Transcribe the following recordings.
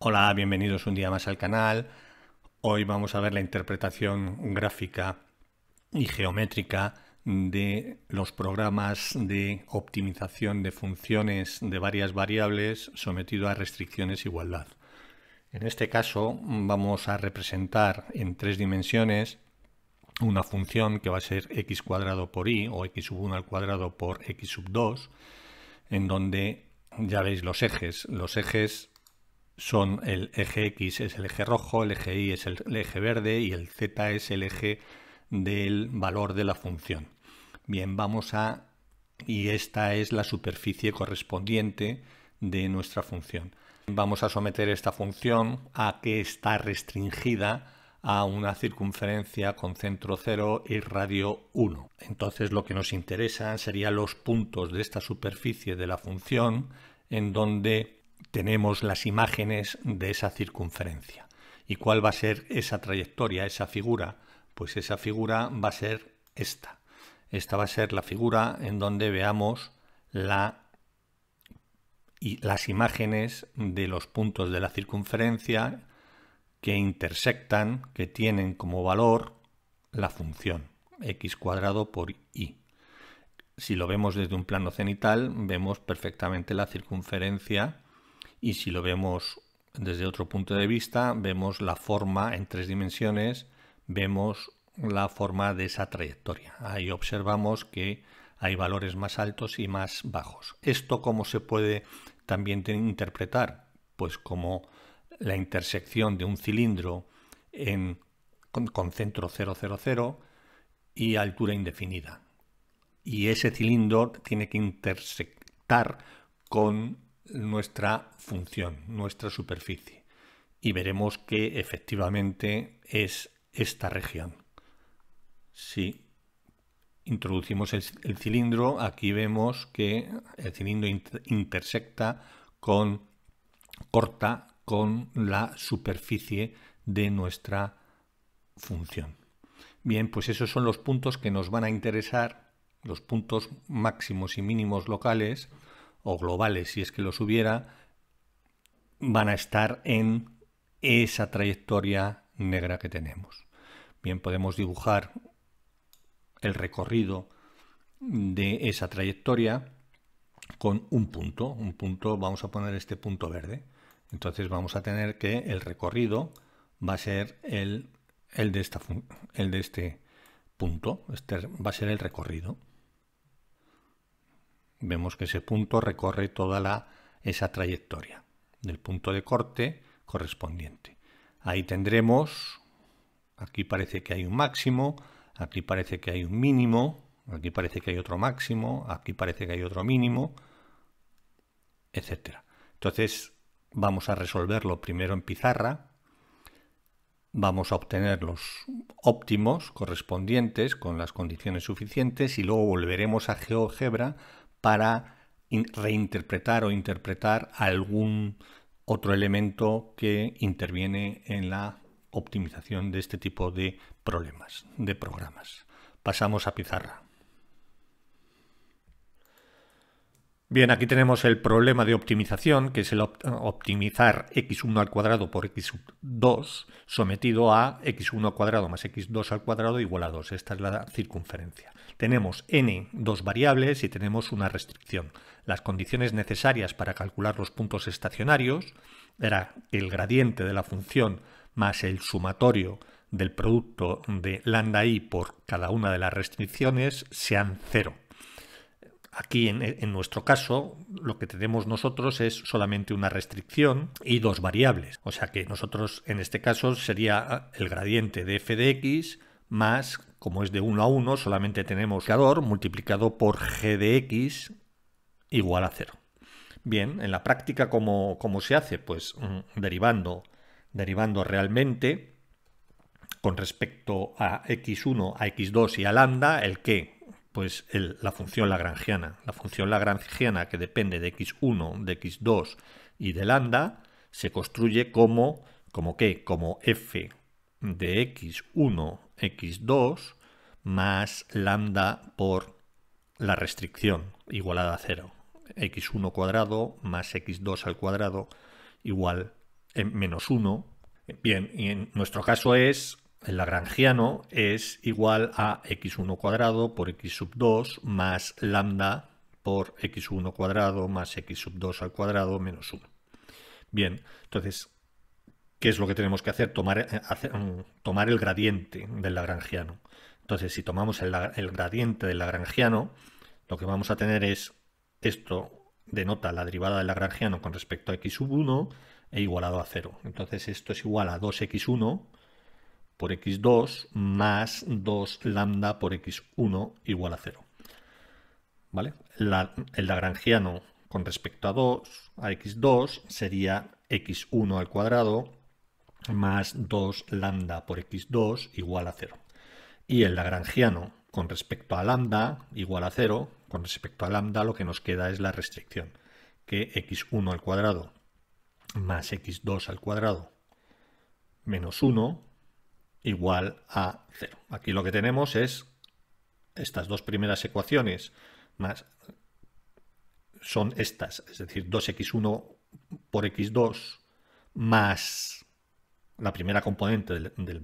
Hola, bienvenidos un día más al canal. Hoy vamos a ver la interpretación gráfica y geométrica de los programas de optimización de funciones de varias variables sometido a restricciones e igualdad. En este caso vamos a representar en tres dimensiones una función que va a ser x cuadrado por y o x sub 1 al cuadrado por x sub 2 en donde ya veis los ejes. Los ejes son el eje X es el eje rojo, el eje Y es el, eje verde y el Z es el eje del valor de la función. Bien, vamos a... y esta es la superficie correspondiente de nuestra función. Vamos a someter esta función a que está restringida a una circunferencia con centro 0 y radio 1. Entonces lo que nos interesan serían los puntos de esta superficie de la función en donde tenemos las imágenes de esa circunferencia. ¿Y cuál va a ser esa trayectoria, esa figura? Pues esa figura va a ser esta. Esta va a ser la figura en donde veamos la, y las imágenes de los puntos de la circunferencia que intersectan, que tienen como valor la función x cuadrado por y. Si lo vemos desde un plano cenital, vemos perfectamente la circunferencia y si lo vemos desde otro punto de vista, vemos la forma en tres dimensiones, vemos la forma de esa trayectoria. Ahí observamos que hay valores más altos y más bajos. ¿Esto cómo se puede también interpretar? Pues como la intersección de un cilindro en, con, con centro 000 y altura indefinida. Y ese cilindro tiene que intersectar con nuestra función, nuestra superficie. Y veremos que efectivamente es esta región. Si introducimos el, cilindro, aquí vemos que el cilindro intersecta con, corta con la superficie de nuestra función. Bien, pues esos son los puntos que nos van a interesar, los puntos máximos y mínimos locales o globales, si es que los hubiera, van a estar en esa trayectoria negra que tenemos. Bien, podemos dibujar el recorrido de esa trayectoria con un punto. Un punto, vamos a poner este punto verde. Entonces vamos a tener que el recorrido va a ser el, el, de, esta, el de este punto. Este va a ser el recorrido. Vemos que ese punto recorre toda esa trayectoria del punto de corte correspondiente. Ahí tendremos, aquí parece que hay un máximo, aquí parece que hay un mínimo, aquí parece que hay otro máximo, aquí parece que hay otro mínimo, etcétera. Entonces vamos a resolverlo primero en pizarra, vamos a obtener los óptimos correspondientes con las condiciones suficientes y luego volveremos a GeoGebra para reinterpretar o interpretar algún otro elemento que interviene en la optimización de este tipo de problemas, de programas. Pasamos a pizarra. Bien, aquí tenemos el problema de optimización, que es el optimizar x1 al cuadrado por x2 sometido a x1 al cuadrado más x2 al cuadrado igual a 2. Esta es la circunferencia. Tenemos n dos variables y tenemos una restricción. Las condiciones necesarias para calcular los puntos estacionarios era el gradiente de la función más el sumatorio del producto de lambda i por cada una de las restricciones sean cero. Aquí, en, nuestro caso, lo que tenemos nosotros es solamente una restricción y dos variables. O sea que nosotros, en este caso, sería ah, el gradiente de f de x más, como es de 1 a 1, solamente tenemos valor multiplicado por g de x igual a 0. Bien, en la práctica, ¿cómo, se hace? Pues mm, derivando, derivando realmente con respecto a x1, a x2 y a lambda, el que pues la función lagrangiana. La función lagrangiana que depende de x1, de x2 y de lambda se construye como, como como f de x1, x2 más lambda por la restricción igualada a 0. x1 cuadrado más x2 al cuadrado igual en menos 1. Bien, y en nuestro caso es el lagrangiano es igual a x1 cuadrado por x sub 2 más lambda por x1 cuadrado más x sub 2 al cuadrado menos 1. Bien, entonces, ¿qué es lo que tenemos que hacer? Tomar, eh, hacer, mm, tomar el gradiente del lagrangiano. Entonces, si tomamos el, gradiente del lagrangiano, lo que vamos a tener es esto denota la derivada del lagrangiano con respecto a x sub 1 e igualado a 0. Entonces, esto es igual a 2x1 por x2 más 2 lambda por x1 igual a 0. ¿Vale? el lagrangiano con respecto a 2 a x2 sería x1 al cuadrado más 2 lambda por x2 igual a 0. Y el lagrangiano con respecto a lambda igual a 0, con respecto a lambda lo que nos queda es la restricción, que x1 al cuadrado más x2 al cuadrado menos 1 igual a 0. Aquí lo que tenemos es estas dos primeras ecuaciones más son estas, es decir, 2x1 por x2 más la primera componente del, vector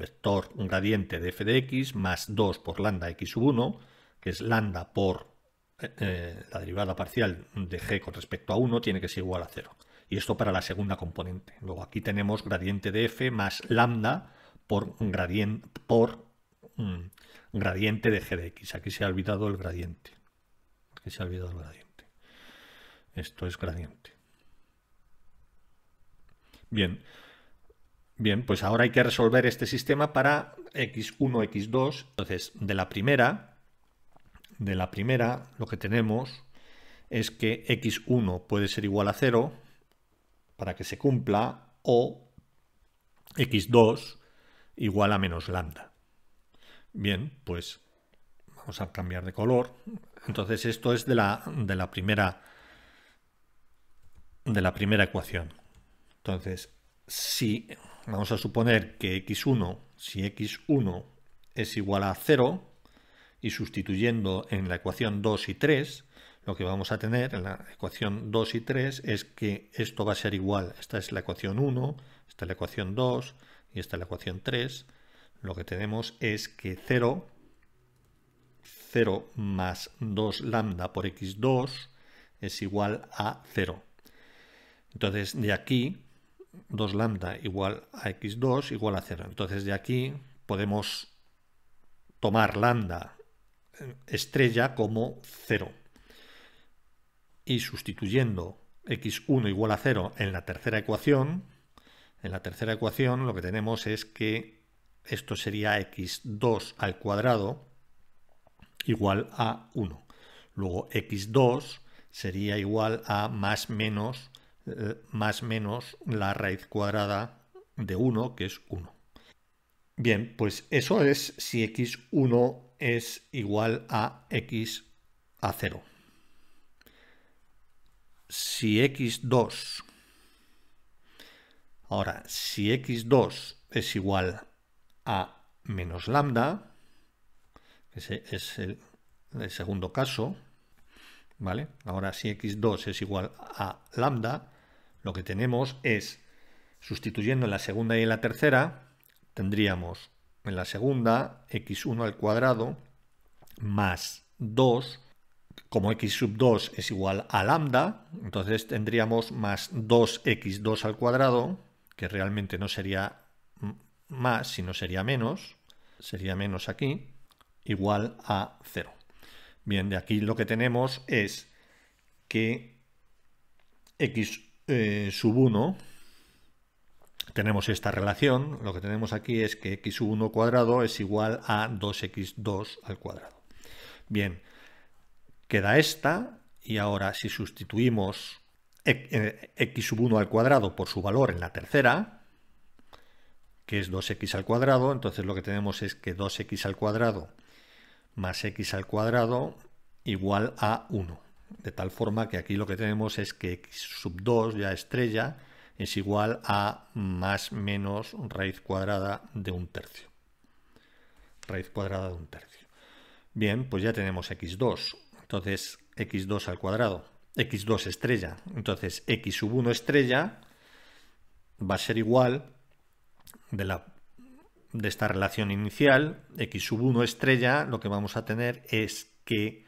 vector gradiente de f de x más 2 por lambda x1, que es lambda por eh, eh, la derivada parcial de g con respecto a 1, tiene que ser igual a 0. Y esto para la segunda componente. Luego aquí tenemos gradiente de f más lambda por, gradiente de g de x. Aquí se ha olvidado el gradiente. Aquí se ha olvidado el gradiente. Esto es gradiente. Bien. Bien, pues ahora hay que resolver este sistema para x1, x2. Entonces, de la primera, de la primera, lo que tenemos es que x1 puede ser igual a 0 para que se cumpla o x2 igual a menos lambda. Bien, pues vamos a cambiar de color. Entonces esto es de la, de la primera de la primera ecuación. Entonces, si vamos a suponer que x1, si x1 es igual a 0 y sustituyendo en la ecuación 2 y 3, lo que vamos a tener en la ecuación 2 y 3 es que esto va a ser igual, esta es la ecuación 1, esta es la ecuación 2, y esta es la ecuación 3, lo que tenemos es que 0, 0 más 2 lambda por x2 es igual a 0. Entonces de aquí 2 lambda igual a x2 igual a 0. Entonces de aquí podemos tomar lambda eh, estrella como 0. Y sustituyendo x1 igual a 0 en la tercera ecuación, en la tercera ecuación lo que tenemos es que esto sería x2 al cuadrado igual a 1. Luego x2 sería igual a más menos, eh, más menos la raíz cuadrada de 1, que es 1. Bien, pues eso es si x1 es igual a x a 0. Si x2 Ahora, si x2 es igual a menos lambda, ese es el, segundo caso, ¿vale? Ahora, si x2 es igual a lambda, lo que tenemos es, sustituyendo en la segunda y en la tercera, tendríamos en la segunda x1 al cuadrado más 2, como x sub 2 es igual a lambda, entonces tendríamos más 2x2 al cuadrado que realmente no sería más, sino sería menos, sería menos aquí, igual a 0. Bien, de aquí lo que tenemos es que x eh, sub 1, tenemos esta relación, lo que tenemos aquí es que x sub 1 cuadrado es igual a 2x2 al cuadrado. Bien, queda esta y ahora si sustituimos eh, x sub 1 al cuadrado por su valor en la tercera, que es 2x al cuadrado, entonces lo que tenemos es que 2x al cuadrado más x al cuadrado igual a 1. De tal forma que aquí lo que tenemos es que x sub 2 ya estrella es igual a más menos raíz cuadrada de un tercio. Raíz cuadrada de un tercio. Bien, pues ya tenemos x2. Entonces x2 al cuadrado x2 estrella. Entonces, x sub 1 estrella va a ser igual de, la, de esta relación inicial, x sub 1 estrella, lo que vamos a tener es que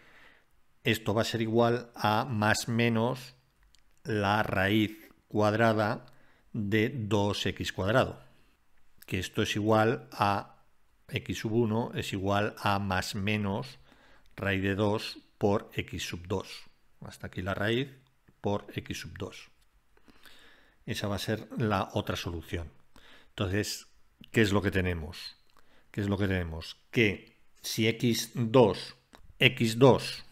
esto va a ser igual a más menos la raíz cuadrada de 2x cuadrado, que esto es igual a x sub 1 es igual a más menos raíz de 2 por x sub 2 hasta aquí la raíz, por x sub 2. Esa va a ser la otra solución. Entonces, ¿qué es lo que tenemos? ¿Qué es lo que tenemos? Que si x2, x2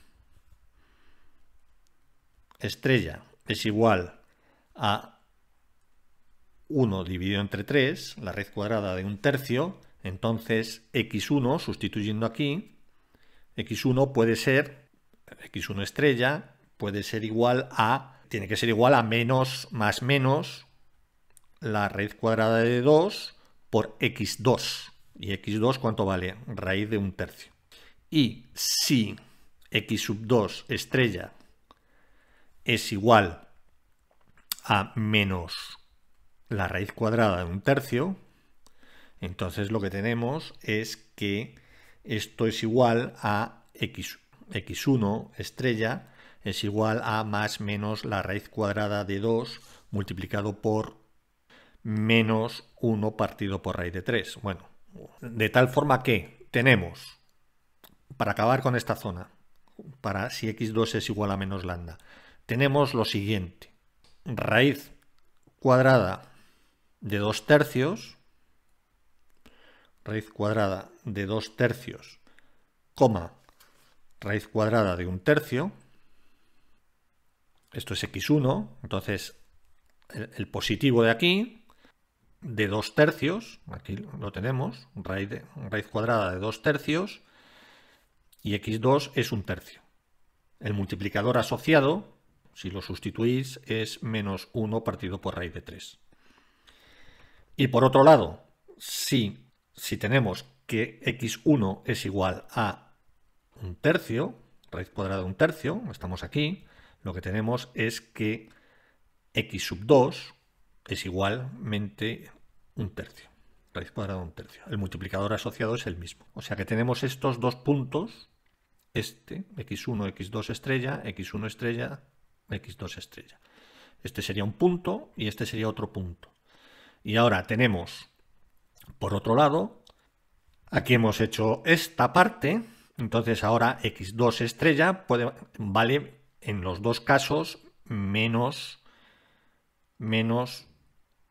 estrella es igual a 1 dividido entre 3, la red cuadrada de un tercio, entonces x1, sustituyendo aquí, x1 puede ser x1 estrella puede ser igual a, tiene que ser igual a menos más menos la raíz cuadrada de 2 por x2. ¿Y x2 cuánto vale? Raíz de un tercio. Y si x sub 2 estrella es igual a menos la raíz cuadrada de un tercio, entonces lo que tenemos es que esto es igual a x, x1 estrella es igual a más menos la raíz cuadrada de 2 multiplicado por menos 1 partido por raíz de 3. Bueno, de tal forma que tenemos, para acabar con esta zona, para si x2 es igual a menos lambda, tenemos lo siguiente. Raíz cuadrada de 2 tercios, raíz cuadrada de 2 tercios, coma, raíz cuadrada de 1 tercio, esto es x1, entonces el, positivo de aquí, de 2 tercios, aquí lo tenemos, raíz, raíz cuadrada de 2 tercios, y x2 es un tercio. El multiplicador asociado, si lo sustituís, es menos 1 partido por raíz de 3. Y por otro lado, si, si tenemos que x1 es igual a un tercio, raíz cuadrada de un tercio, estamos aquí, lo que tenemos es que x sub 2 es igualmente un tercio, raíz cuadrada de un tercio. El multiplicador asociado es el mismo. O sea que tenemos estos dos puntos, este, x1, x2 estrella, x1 estrella, x2 estrella. Este sería un punto y este sería otro punto. Y ahora tenemos, por otro lado, aquí hemos hecho esta parte, entonces ahora x2 estrella puede, vale en los dos casos menos, menos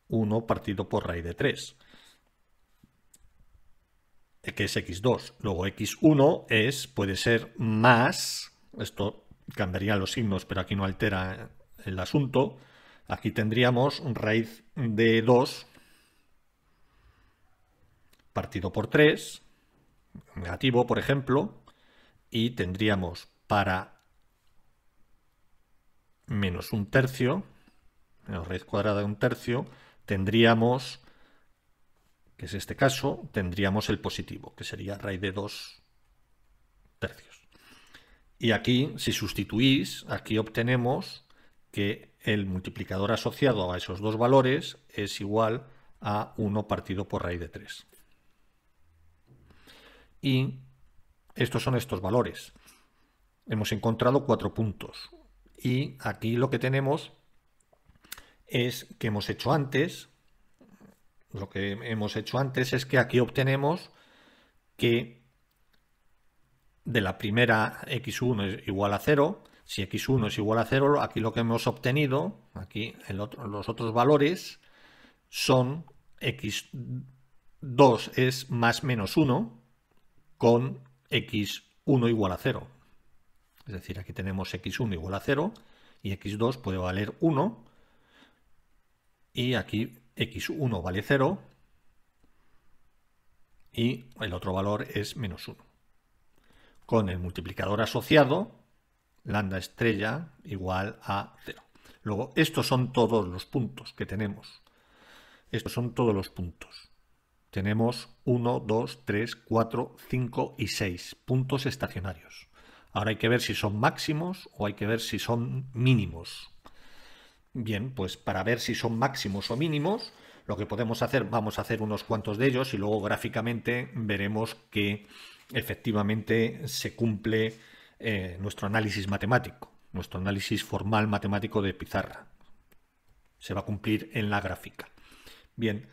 1 partido por raíz de 3, que es x2. Luego x1 es, puede ser más, esto cambiaría los signos, pero aquí no altera el asunto. Aquí tendríamos raíz de 2 partido por 3, negativo, por ejemplo, y tendríamos para menos un tercio, menos raíz cuadrada de un tercio, tendríamos, que es este caso, tendríamos el positivo, que sería raíz de 2 tercios. Y aquí, si sustituís, aquí obtenemos que el multiplicador asociado a esos dos valores es igual a 1 partido por raíz de 3. Y estos son estos valores. Hemos encontrado cuatro puntos. Y aquí lo que tenemos es que hemos hecho antes, lo que hemos hecho antes es que aquí obtenemos que de la primera x1 es igual a 0, si x1 es igual a 0, aquí lo que hemos obtenido, aquí los otros valores son x2 es más menos 1 con x1 igual a 0. Es decir, aquí tenemos x1 igual a 0 y x2 puede valer 1 y aquí x1 vale 0 y el otro valor es menos 1. Con el multiplicador asociado, lambda estrella igual a 0. Luego, estos son todos los puntos que tenemos. Estos son todos los puntos. Tenemos 1, 2, 3, 4, 5 y 6 puntos estacionarios. Ahora hay que ver si son máximos o hay que ver si son mínimos. Bien, pues para ver si son máximos o mínimos, lo que podemos hacer, vamos a hacer unos cuantos de ellos y luego gráficamente veremos que efectivamente se cumple eh, nuestro análisis matemático, nuestro análisis formal matemático de pizarra. Se va a cumplir en la gráfica. Bien,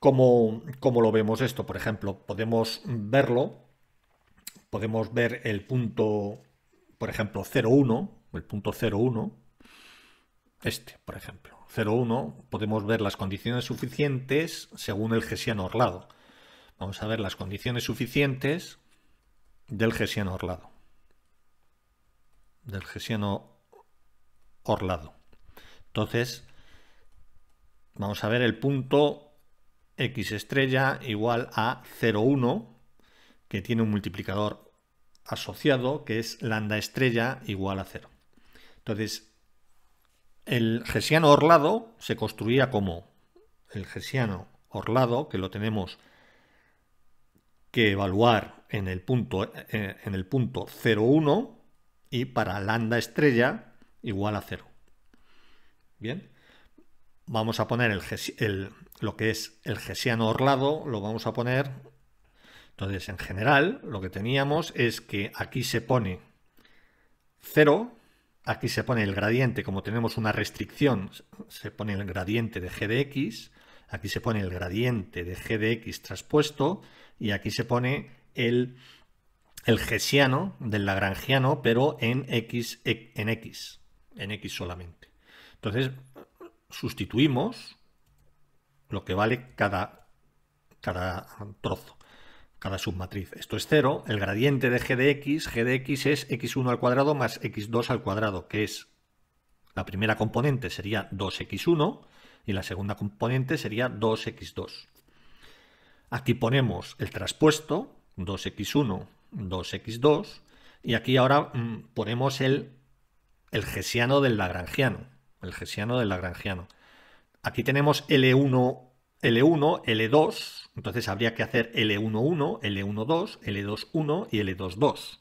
¿cómo, cómo lo vemos esto? Por ejemplo, podemos verlo podemos ver el punto, por ejemplo, 0,1, el punto 0,1, este, por ejemplo, 0,1, podemos ver las condiciones suficientes según el gesiano orlado. Vamos a ver las condiciones suficientes del gesiano orlado. Del gesiano orlado. Entonces, vamos a ver el punto x estrella igual a 0,1 que tiene un multiplicador asociado que es lambda estrella igual a cero. Entonces, el gesiano orlado se construía como el gesiano orlado, que lo tenemos que evaluar en el punto, eh, en el punto 0,1 y para lambda estrella igual a 0. Bien, vamos a poner el, lo que es el gesiano orlado, lo vamos a poner entonces, en general, lo que teníamos es que aquí se pone 0, aquí se pone el gradiente, como tenemos una restricción, se pone el gradiente de g de x, aquí se pone el gradiente de g de x traspuesto, y aquí se pone el, el gesiano del lagrangiano, pero en x, en x, en x solamente. Entonces, sustituimos lo que vale cada, cada trozo cada submatriz. Esto es 0. El gradiente de g de x, g de x es x1 al cuadrado más x2 al cuadrado, que es la primera componente sería 2x1 y la segunda componente sería 2x2. Aquí ponemos el traspuesto, 2x1, 2x2, y aquí ahora mm, ponemos el, el gesiano del lagrangiano, el gesiano del lagrangiano. Aquí tenemos L1 L1, L2, entonces habría que hacer L11, L12, L21 y L22.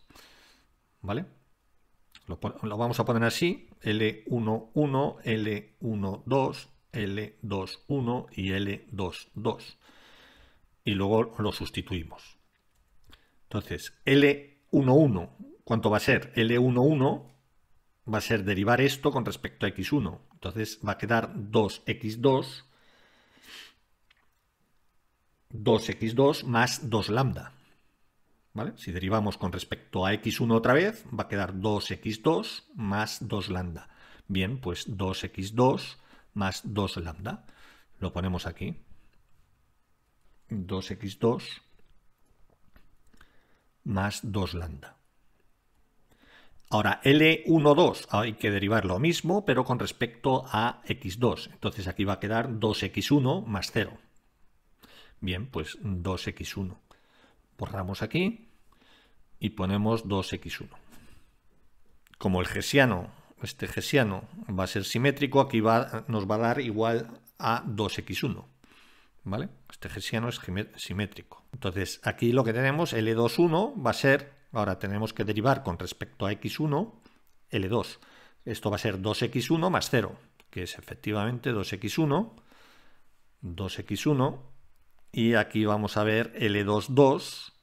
¿Vale? Lo, vamos a poner así, L11, L12, L21 y L22. Y luego lo sustituimos. Entonces, L11, ¿cuánto va a ser? L11 va a ser derivar esto con respecto a x1. Entonces va a quedar 2x2 2x2 más 2 lambda. ¿Vale? Si derivamos con respecto a x1 otra vez, va a quedar 2x2 más 2 lambda. Bien, pues 2x2 más 2 lambda. Lo ponemos aquí. 2x2 más 2 lambda. Ahora, L1,2 hay que derivar lo mismo, pero con respecto a x2. Entonces aquí va a quedar 2x1 más 0. Bien, pues 2x1. Borramos aquí y ponemos 2x1. Como el gesiano, este gesiano va a ser simétrico, aquí nos va a dar igual a 2x1. ¿Vale? Este gesiano es simétrico. Entonces, aquí lo que tenemos, L2,1 va a ser, ahora tenemos que derivar con respecto a x1, L2. Esto va a ser 2x1 más 0, que es efectivamente 2x1, 2x1 y aquí vamos a ver L22.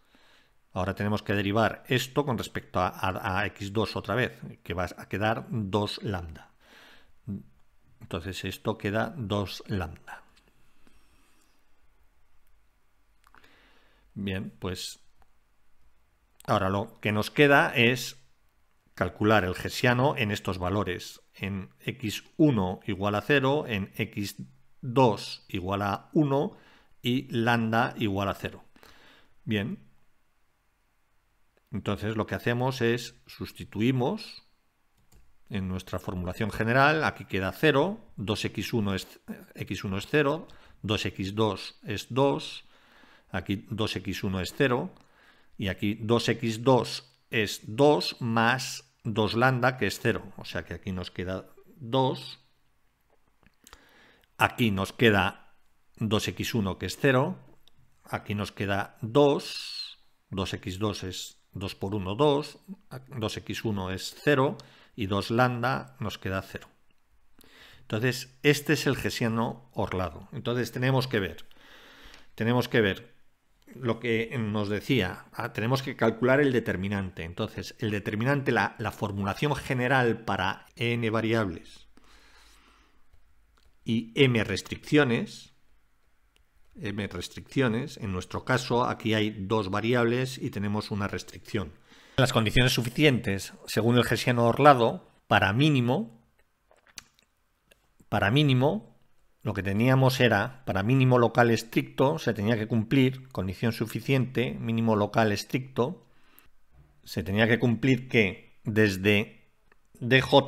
Ahora tenemos que derivar esto con respecto a, X2 otra vez, que va a quedar 2 lambda. Entonces esto queda 2 lambda. Bien, pues ahora lo que nos queda es calcular el gesiano en estos valores, en x1 igual a 0, en x2 igual a 1 y lambda igual a 0. Bien. Entonces lo que hacemos es sustituimos en nuestra formulación general, aquí queda 0, 2x1 es, x1 es 0, 2x2 es 2, aquí 2x1 es 0, y aquí 2x2 es 2 más 2 lambda, que es 0. O sea que aquí nos queda 2. Aquí nos queda 2x1 que es 0, aquí nos queda 2, 2x2 es 2 por 1, 2, 2x1 es 0 y 2 lambda nos queda 0. Entonces, este es el gesiano orlado. Entonces, tenemos que ver, tenemos que ver lo que nos decía, ah, tenemos que calcular el determinante. Entonces, el determinante, la, la formulación general para n variables y m restricciones, eh, restricciones. En nuestro caso, aquí hay dos variables y tenemos una restricción. Las condiciones suficientes, según el gesiano Orlado, para mínimo, para mínimo, lo que teníamos era, para mínimo local estricto, se tenía que cumplir, condición suficiente, mínimo local estricto, se tenía que cumplir que desde DJ,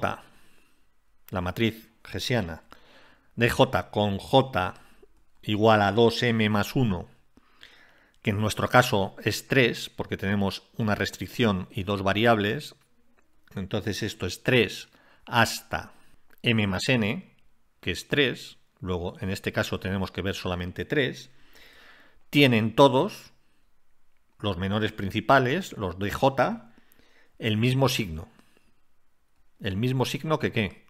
la matriz gesiana, DJ con J igual a 2m más 1, que en nuestro caso es 3, porque tenemos una restricción y dos variables, entonces esto es 3 hasta m más n, que es 3, luego en este caso tenemos que ver solamente 3, tienen todos, los menores principales, los de J, el mismo signo. ¿El mismo signo que qué?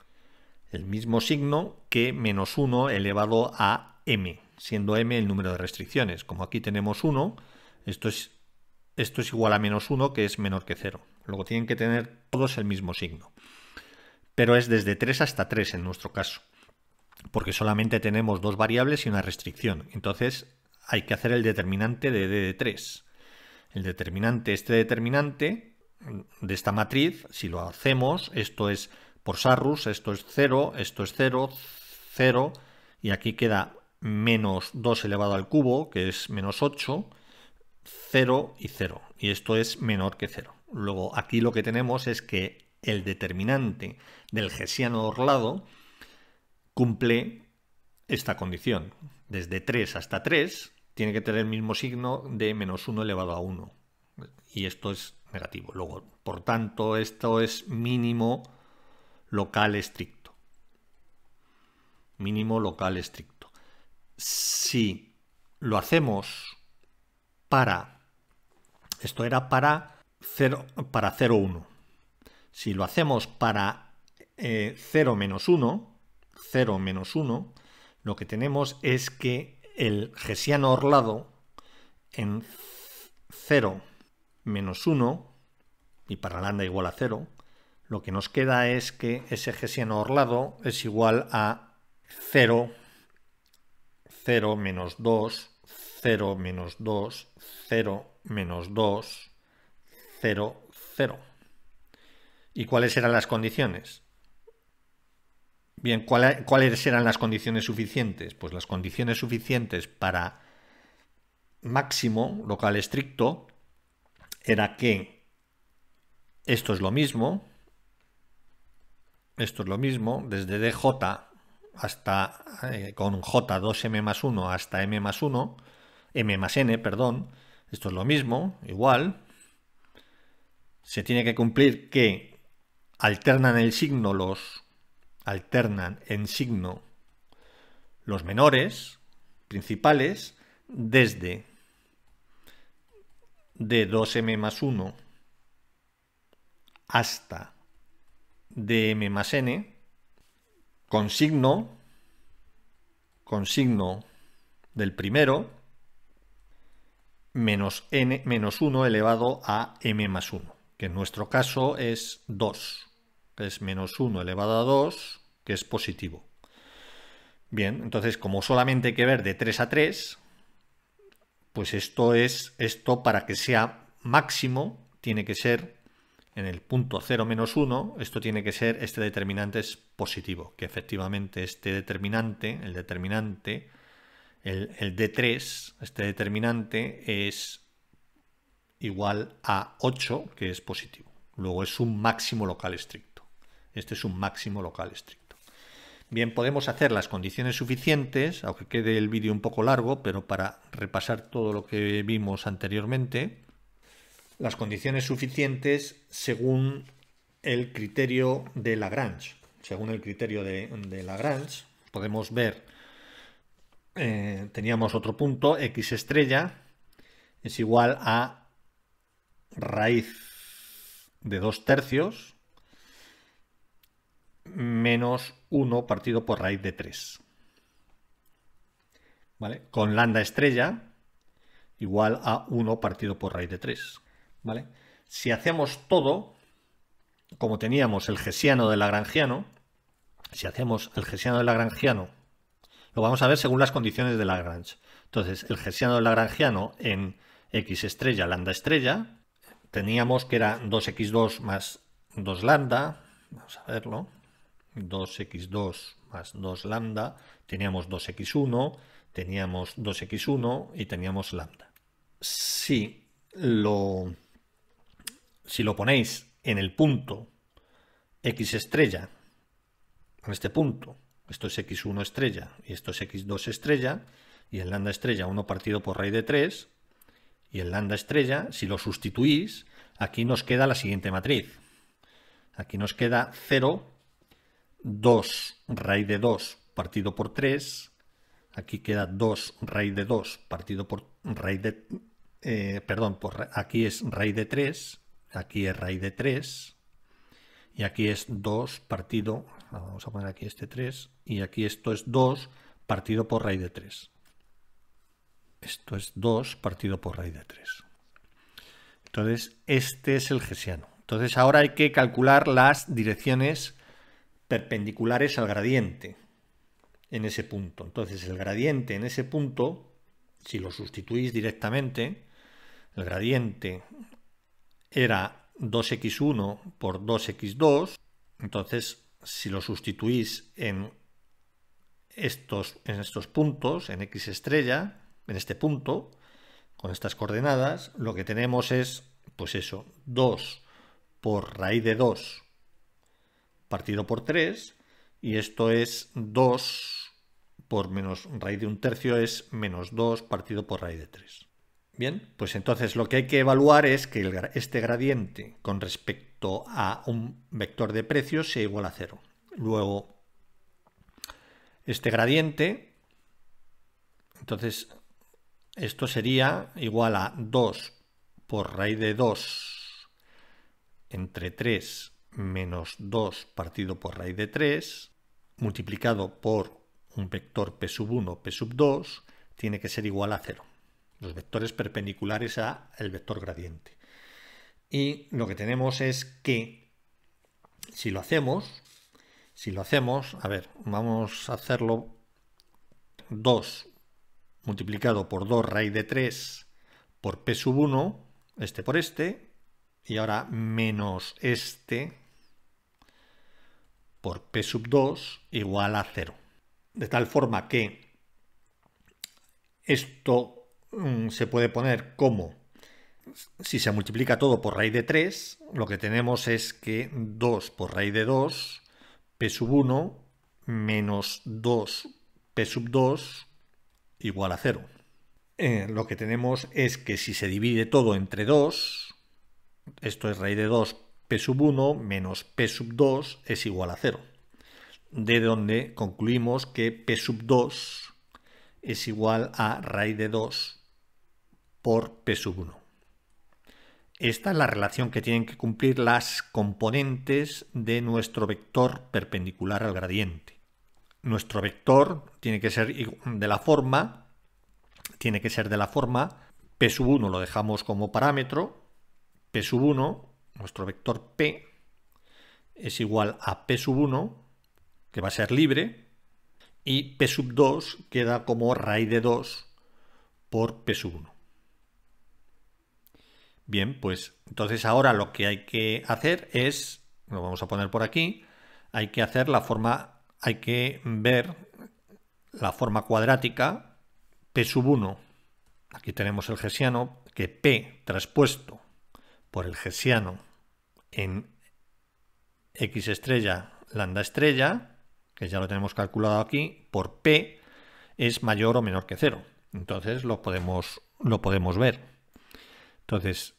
El mismo signo que menos 1 elevado a m siendo m el número de restricciones. Como aquí tenemos 1, esto es, esto es igual a menos 1, que es menor que 0. Luego tienen que tener todos el mismo signo. Pero es desde 3 hasta 3 en nuestro caso, porque solamente tenemos dos variables y una restricción. Entonces hay que hacer el determinante de D de 3. El determinante, este determinante de esta matriz, si lo hacemos, esto es por Sarrus, esto es 0, esto es 0, 0, y aquí queda menos 2 elevado al cubo, que es menos 8, 0 y 0. Y esto es menor que 0. Luego aquí lo que tenemos es que el determinante del gesiano orlado cumple esta condición. Desde 3 hasta 3 tiene que tener el mismo signo de menos 1 elevado a 1. Y esto es negativo. Luego, por tanto, esto es mínimo local estricto. Mínimo local estricto si lo hacemos para, esto era para 0, para 0, 1. Si lo hacemos para 0 eh, menos 1, 0 menos 1, lo que tenemos es que el gesiano orlado en 0 menos 1, y para lambda igual a 0, lo que nos queda es que ese gesiano orlado es igual a 0 0 menos 2, 0 menos 2, 0 menos 2, 0, 0. ¿Y cuáles eran las condiciones? Bien, ¿cuáles eran las condiciones suficientes? Pues las condiciones suficientes para máximo local estricto era que esto es lo mismo, esto es lo mismo, desde dj hasta eh, con J2M más 1 hasta M más 1, M más N, perdón, esto es lo mismo, igual, se tiene que cumplir que alternan el signo los, alternan en signo los menores principales desde de 2M más 1 hasta de M más N, con signo, con signo del primero, menos n menos 1 elevado a m más 1, que en nuestro caso es 2, es menos 1 elevado a 2, que es positivo. Bien, entonces como solamente hay que ver de 3 a 3, pues esto es esto para que sea máximo tiene que ser en el punto 0 menos 1, esto tiene que ser, este determinante es positivo, que efectivamente este determinante, el determinante, el, el D3, este determinante es igual a 8, que es positivo. Luego es un máximo local estricto. Este es un máximo local estricto. Bien, podemos hacer las condiciones suficientes, aunque quede el vídeo un poco largo, pero para repasar todo lo que vimos anteriormente, las condiciones suficientes según el criterio de Lagrange. Según el criterio de, Lagrange, podemos ver, eh, teníamos otro punto, x estrella es igual a raíz de dos tercios menos 1 partido por raíz de 3. ¿Vale? Con lambda estrella igual a 1 partido por raíz de 3. ¿vale? Si hacemos todo, como teníamos el gesiano de Lagrangiano, si hacemos el gesiano de Lagrangiano, lo vamos a ver según las condiciones de Lagrange. Entonces, el gesiano de Lagrangiano en x estrella, lambda estrella, teníamos que era 2x2 más 2 lambda, vamos a verlo, 2x2 más 2 lambda, teníamos 2x1, teníamos 2x1 y teníamos lambda. Si lo si lo ponéis en el punto x estrella, en este punto, esto es x1 estrella y esto es x2 estrella, y el lambda estrella 1 partido por raíz de 3, y el lambda estrella, si lo sustituís, aquí nos queda la siguiente matriz. Aquí nos queda 0, 2 raíz de 2 partido por 3, aquí queda 2 raíz de 2 partido por raíz de... Eh, perdón, por, aquí es raíz de 3, Aquí es raíz de 3. Y aquí es 2 partido, vamos a poner aquí este 3. Y aquí esto es 2 partido por raíz de 3. Esto es 2 partido por raíz de 3. Entonces, este es el gesiano. Entonces, ahora hay que calcular las direcciones perpendiculares al gradiente en ese punto. Entonces, el gradiente en ese punto, si lo sustituís directamente, el gradiente era 2x1 por 2x2, entonces si lo sustituís en estos, en estos puntos, en x estrella, en este punto, con estas coordenadas, lo que tenemos es, pues eso, 2 por raíz de 2 partido por 3, y esto es 2 por menos raíz de un tercio es menos 2 partido por raíz de 3. Bien, pues entonces lo que hay que evaluar es que este gradiente con respecto a un vector de precios sea igual a cero. Luego, este gradiente, entonces esto sería igual a 2 por raíz de 2 entre 3 menos 2 partido por raíz de 3 multiplicado por un vector p sub 1, p sub 2, tiene que ser igual a 0. Los vectores perpendiculares al a el vector gradiente. Y lo que tenemos es que si lo hacemos, si lo hacemos, a ver, vamos a hacerlo 2 multiplicado por 2 raíz de 3 por p sub 1, este por este, y ahora menos este por p sub 2 igual a 0. De tal forma que esto Mm, se puede poner como si se multiplica todo por raíz de 3, lo que tenemos es que 2 por raíz de 2, p sub 1 menos 2 p sub 2 igual a 0. Eh, lo que tenemos es que si se divide todo entre 2, esto es raíz de 2 p sub 1 menos p sub 2 es igual a 0. De donde concluimos que p sub 2 es igual a raíz de 2 por P 1. Esta es la relación que tienen que cumplir las componentes de nuestro vector perpendicular al gradiente. Nuestro vector tiene que ser de la forma, tiene que ser de la forma, P 1 lo dejamos como parámetro, P sub 1, nuestro vector P es igual a P sub 1, que va a ser libre, y P sub 2 queda como raíz de 2 por P 1. Bien, pues entonces ahora lo que hay que hacer es, lo vamos a poner por aquí, hay que hacer la forma, hay que ver la forma cuadrática P sub 1. Aquí tenemos el gesiano, que P traspuesto por el gesiano en X estrella, lambda estrella, que ya lo tenemos calculado aquí, por P es mayor o menor que 0. Entonces lo podemos, lo podemos ver. Entonces,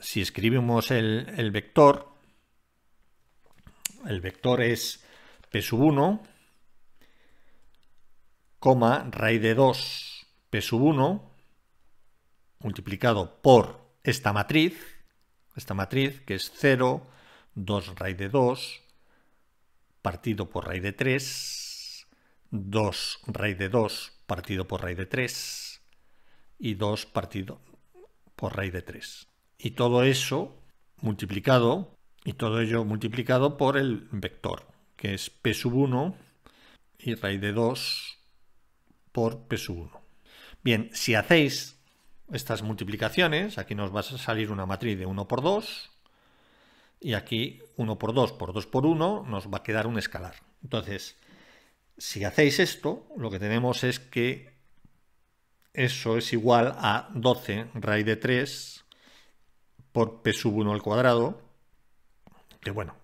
si escribimos el, vector, el vector es p 1, raíz de 2 p 1 multiplicado por esta matriz, esta matriz que es 0, 2 raíz de 2, partido por raíz de 3, 2 raíz de 2 partido por raíz de 3 y 2 partido por raíz de 3. Y todo eso multiplicado, y todo ello multiplicado por el vector, que es p sub 1 y raíz de 2 por p sub 1. Bien, si hacéis estas multiplicaciones, aquí nos va a salir una matriz de 1 por 2, y aquí 1 por 2 por 2 por 1 nos va a quedar un escalar. Entonces, si hacéis esto, lo que tenemos es que eso es igual a 12 raíz de 3 por p sub 1 al cuadrado, que bueno,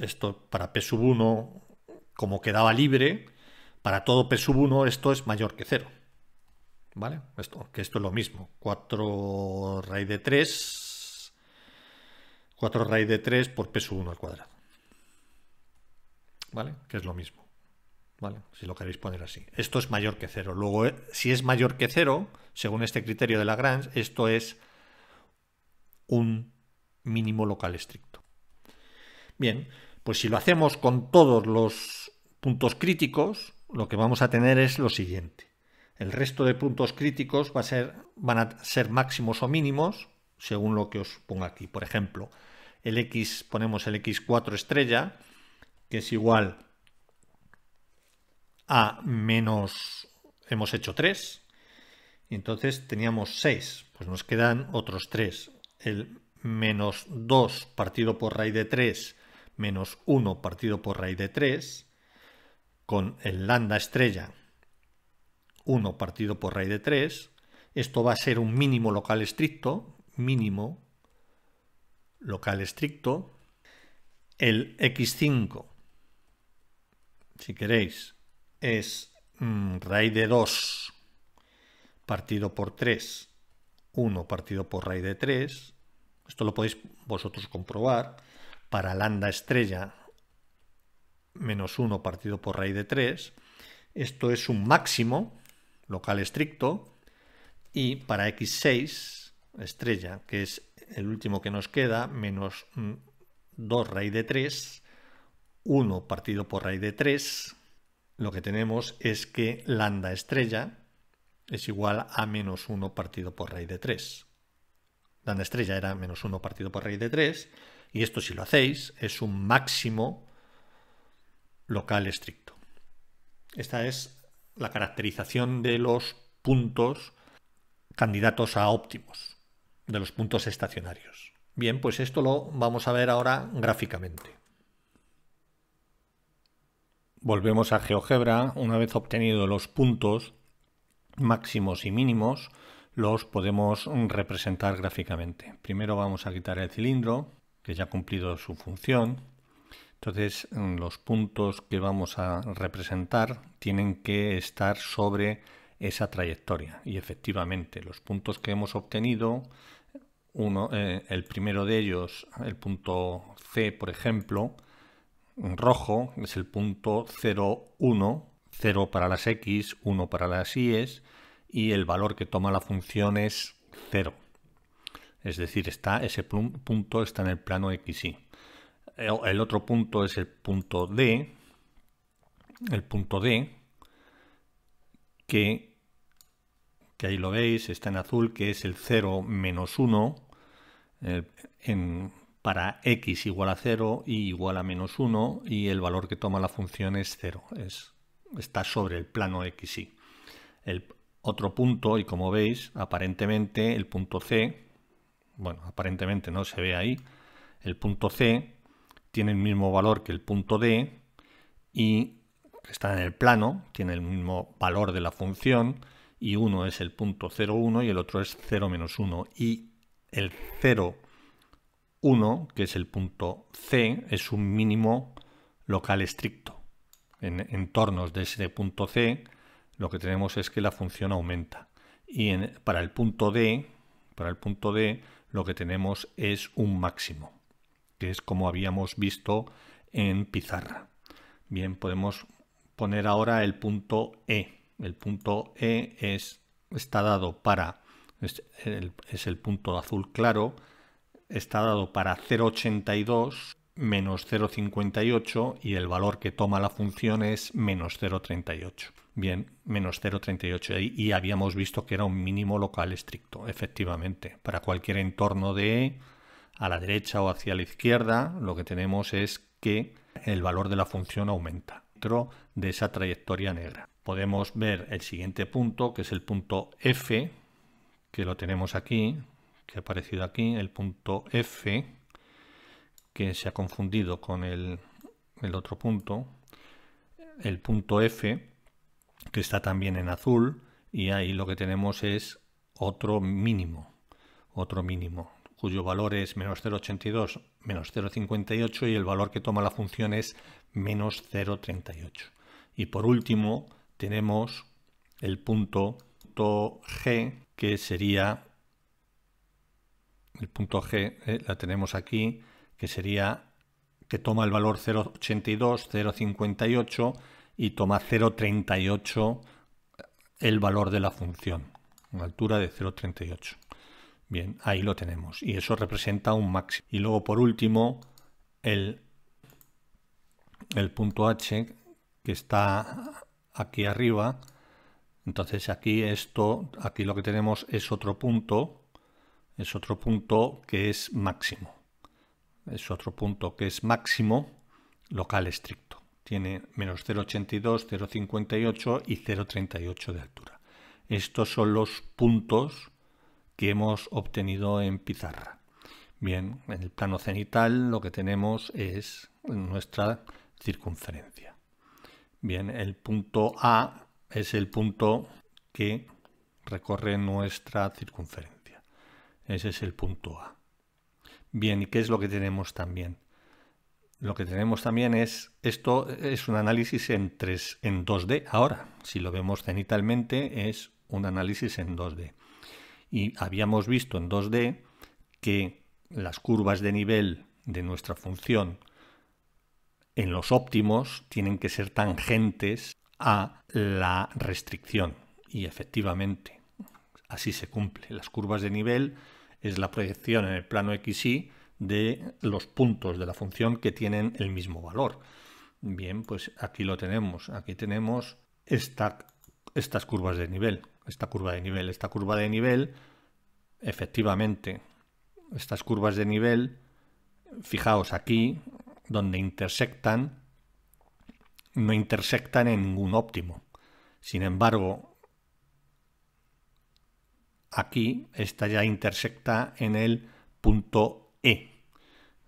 esto para p sub 1 como quedaba libre, para todo p sub 1 esto es mayor que 0. ¿Vale? Esto, que esto es lo mismo. 4 raíz de 3, 4 raíz de 3 por p sub 1 al cuadrado. ¿Vale? Que es lo mismo. Si lo queréis poner así. Esto es mayor que cero. Luego, eh, si es mayor que cero, según este criterio de Lagrange, esto es un mínimo local estricto. Bien, pues si lo hacemos con todos los puntos críticos, lo que vamos a tener es lo siguiente. El resto de puntos críticos va a ser, van a ser máximos o mínimos, según lo que os ponga aquí. Por ejemplo, el X, ponemos el X4 estrella, que es igual a menos, hemos hecho 3, y entonces teníamos 6, pues nos quedan otros 3. El menos 2 partido por raíz de 3 menos 1 partido por raíz de 3 con el lambda estrella 1 partido por raíz de 3. Esto va a ser un mínimo local estricto, mínimo local estricto. El x5, si queréis, es mm, raíz de 2 partido por 3, 1 partido por raíz de 3. Esto lo podéis vosotros comprobar. Para lambda estrella, menos 1 partido por raíz de 3. Esto es un máximo local estricto. Y para x6, estrella, que es el último que nos queda, menos 2 mm, raíz de 3, 1 partido por raíz de 3, lo que tenemos es que lambda estrella es igual a menos 1 partido por raíz de 3. Lambda estrella era menos 1 partido por raíz de 3, y esto si lo hacéis es un máximo local estricto. Esta es la caracterización de los puntos candidatos a óptimos, de los puntos estacionarios. Bien, pues esto lo vamos a ver ahora gráficamente. Volvemos a GeoGebra. Una vez obtenidos los puntos máximos y mínimos, los podemos representar gráficamente. Primero vamos a quitar el cilindro, que ya ha cumplido su función. Entonces, los puntos que vamos a representar tienen que estar sobre esa trayectoria. Y efectivamente, los puntos que hemos obtenido, uno, eh, el primero de ellos, el punto C, por ejemplo, rojo, es el punto 0, 1, 0 para las x, 1 para las y, y el valor que toma la función es 0. Es decir, está, ese punto está en el plano xy. El otro punto es el punto D, el punto D, que, ahí lo veis, está en azul, que es el 0 menos 1, en, para x igual a 0 y igual a menos 1 y el valor que toma la función es 0, está sobre el plano xy. El otro punto, y como veis, aparentemente el punto C, bueno, aparentemente no se ve ahí, el punto C tiene el mismo valor que el punto D y está en el plano, tiene el mismo valor de la función y uno es el punto 0, 1, y el otro es 0 menos 1 y el 0 1, que es el punto C, es un mínimo local estricto. En entornos de ese punto C, lo que tenemos es que la función aumenta. Y para el punto D, para el punto D, lo que tenemos es un máximo, que es como habíamos visto en pizarra. Bien, podemos poner ahora el punto E. El punto E es, está dado para, es el, es el punto azul claro, está dado para 0,82 menos 0,58 y el valor que toma la función es menos 0,38. Bien, menos 0,38 y habíamos visto que era un mínimo local estricto, efectivamente. Para cualquier entorno de a la derecha o hacia la izquierda, lo que tenemos es que el valor de la función aumenta dentro de esa trayectoria negra. Podemos ver el siguiente punto, que es el punto F, que lo tenemos aquí, que ha aparecido aquí, el punto F, que se ha confundido con el, otro punto, el punto F, que está también en azul, y ahí lo que tenemos es otro mínimo, otro mínimo, cuyo valor es menos 0,82, menos 0,58 y el valor que toma la función es menos 0,38. Y por último tenemos el punto G, que sería el punto G eh, la tenemos aquí, que sería que toma el valor 0,82, 0,58 y toma 0,38 eh, el valor de la función, una altura de 0,38. Bien, ahí lo tenemos. Y eso representa un máximo. Y luego, por último, el, el punto H, que está aquí arriba. Entonces aquí esto, aquí lo que tenemos es otro punto es otro punto que es máximo. Es otro punto que es máximo local estricto. Tiene menos 0,82, 0,58 y 0,38 de altura. Estos son los puntos que hemos obtenido en pizarra. Bien, en el plano cenital lo que tenemos es nuestra circunferencia. Bien, el punto A es el punto que recorre nuestra circunferencia. Ese es el punto A. Bien, ¿y qué es lo que tenemos también? Lo que tenemos también es, esto es un análisis en, 3, en 2D ahora. Si lo vemos cenitalmente, es un análisis en 2D. Y habíamos visto en 2D que las curvas de nivel de nuestra función en los óptimos tienen que ser tangentes a la restricción. Y efectivamente, así se cumple. Las curvas de nivel es la proyección en el plano XY de los puntos de la función que tienen el mismo valor. Bien, pues aquí lo tenemos. Aquí tenemos estas curvas de nivel. Esta curva de nivel, esta curva de nivel, efectivamente, estas curvas de nivel, fijaos aquí, donde intersectan, no intersectan en ningún óptimo. Sin embargo, Aquí esta ya intersecta en el punto E.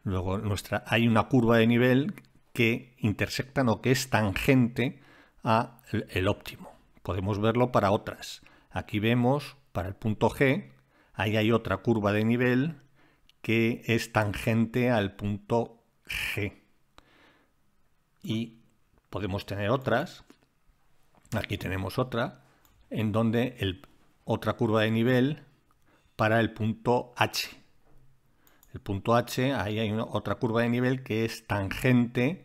Luego nuestra, hay una curva de nivel que intersecta, no que es tangente a el, óptimo. Podemos verlo para otras. Aquí vemos para el punto G, ahí hay otra curva de nivel que es tangente al punto G. Y podemos tener otras, aquí tenemos otra, en donde el, otra curva de nivel para el punto H. El punto H, ahí hay otra curva de nivel que es tangente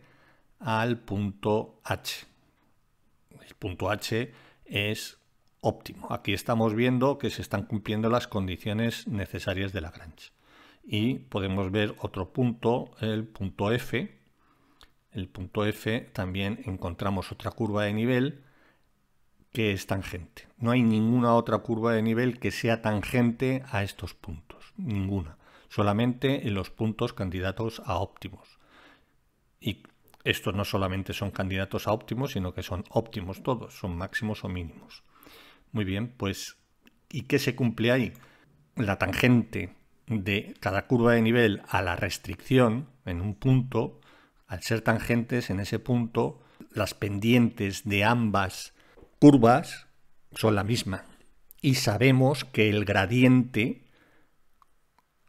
al punto H. El punto H es óptimo. Aquí estamos viendo que se están cumpliendo las condiciones necesarias de Lagrange. Y podemos ver otro punto, el punto F. El punto F también encontramos otra curva de nivel que es tangente. No hay ninguna otra curva de nivel que sea tangente a estos puntos, ninguna. Solamente en los puntos candidatos a óptimos. Y estos no solamente son candidatos a óptimos, sino que son óptimos todos, son máximos o mínimos. Muy bien, pues ¿y qué se cumple ahí? La tangente de cada curva de nivel a la restricción en un punto, al ser tangentes en ese punto, las pendientes de ambas curvas son la misma y sabemos que el gradiente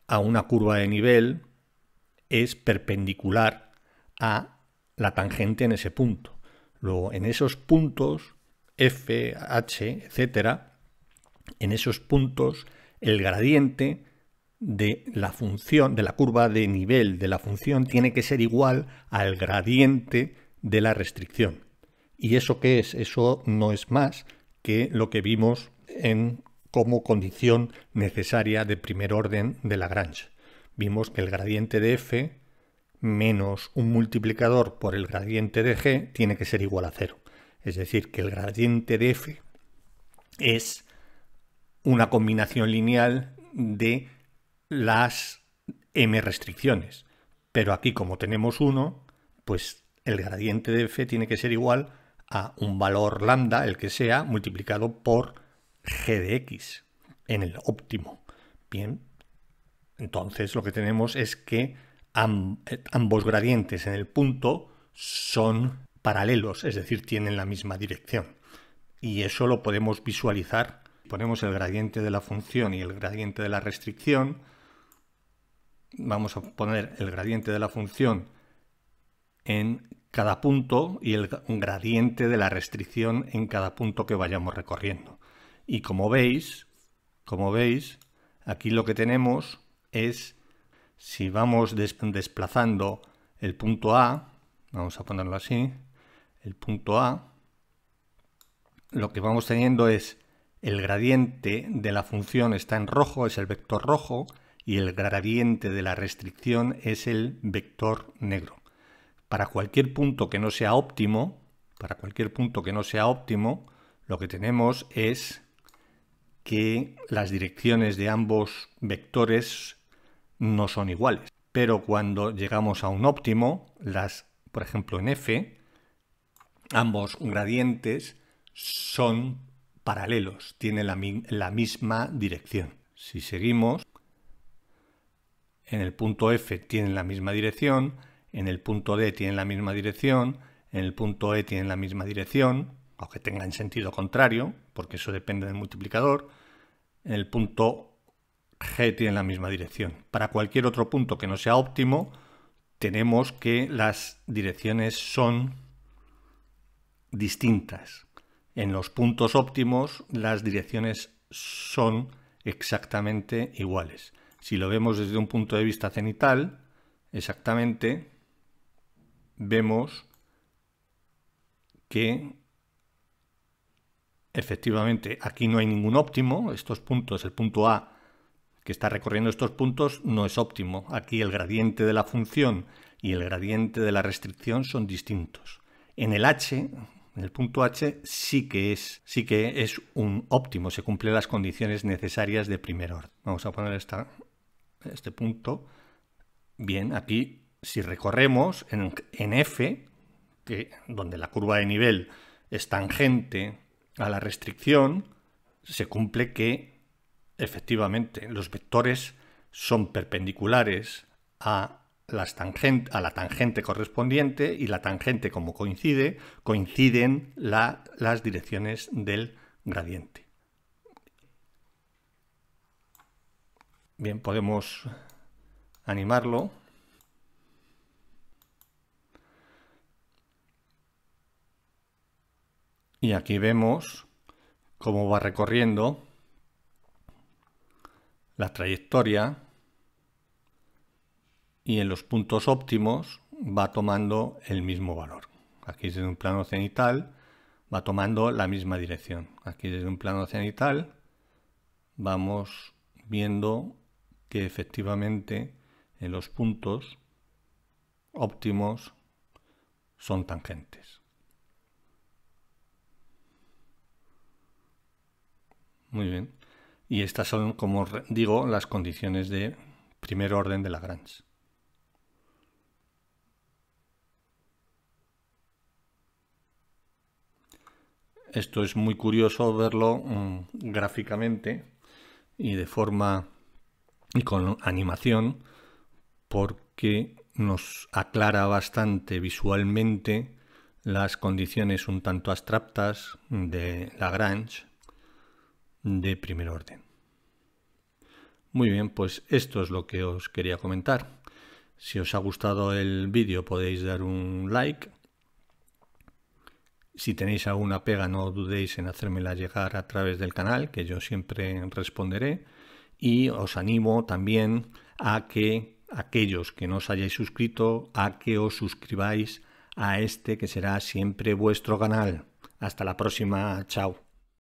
a una curva de nivel es perpendicular a la tangente en ese punto. Luego, en esos puntos, F, H, etcétera, en esos puntos, el gradiente de la función, de la curva de nivel de la función, tiene que ser igual al gradiente de la restricción. ¿Y eso qué es? Eso no es más que lo que vimos en como condición necesaria de primer orden de Lagrange. Vimos que el gradiente de f menos un multiplicador por el gradiente de g tiene que ser igual a cero. Es decir, que el gradiente de f es una combinación lineal de las m restricciones. Pero aquí como tenemos uno, pues el gradiente de f tiene que ser igual a un valor lambda, el que sea, multiplicado por g de x en el óptimo. Bien, entonces lo que tenemos es que ambos gradientes en el punto son paralelos, es decir, tienen la misma dirección. Y eso lo podemos visualizar. Ponemos el gradiente de la función y el gradiente de la restricción. Vamos a poner el gradiente de la función en cada punto y el gradiente de la restricción en cada punto que vayamos recorriendo. Y como veis, como veis, aquí lo que tenemos es, si vamos desplazando el punto A, vamos a ponerlo así, el punto A, lo que vamos teniendo es el gradiente de la función está en rojo, es el vector rojo, y el gradiente de la restricción es el vector negro para cualquier punto que no sea óptimo, para cualquier punto que no sea óptimo, lo que tenemos es que las direcciones de ambos vectores no son iguales. Pero cuando llegamos a un óptimo, las, por ejemplo en f, ambos gradientes son paralelos, tienen la, la misma dirección. Si seguimos, en el punto f tienen la misma dirección, en el punto D tienen la misma dirección, en el punto E tienen la misma dirección, aunque tengan sentido contrario, porque eso depende del multiplicador, en el punto G tiene la misma dirección. Para cualquier otro punto que no sea óptimo, tenemos que las direcciones son distintas. En los puntos óptimos las direcciones son exactamente iguales. Si lo vemos desde un punto de vista cenital, exactamente vemos que efectivamente aquí no hay ningún óptimo, estos puntos, el punto A que está recorriendo estos puntos no es óptimo. Aquí el gradiente de la función y el gradiente de la restricción son distintos. En el h, en el punto h, sí que es, sí que es un óptimo, se cumplen las condiciones necesarias de primer orden. Vamos a poner esta, este punto. Bien, aquí si recorremos en, F, donde la curva de nivel es tangente a la restricción, se cumple que efectivamente los vectores son perpendiculares a, la tangente correspondiente y la tangente como coincide, coinciden las direcciones del gradiente. Bien, podemos animarlo. Y aquí vemos cómo va recorriendo la trayectoria y en los puntos óptimos va tomando el mismo valor. Aquí desde un plano cenital va tomando la misma dirección. Aquí desde un plano cenital vamos viendo que efectivamente en los puntos óptimos son tangentes. Muy bien. Y estas son, como digo, las condiciones de primer orden de Lagrange. Esto es muy curioso verlo mm, gráficamente y de forma y con animación porque nos aclara bastante visualmente las condiciones un tanto abstractas de Lagrange de primer orden. Muy bien, pues esto es lo que os quería comentar. Si os ha gustado el vídeo podéis dar un like. Si tenéis alguna pega no dudéis en hacérmela llegar a través del canal, que yo siempre responderé. Y os animo también a que aquellos que no os hayáis suscrito, a que os suscribáis a este que será siempre vuestro canal. Hasta la próxima, chao.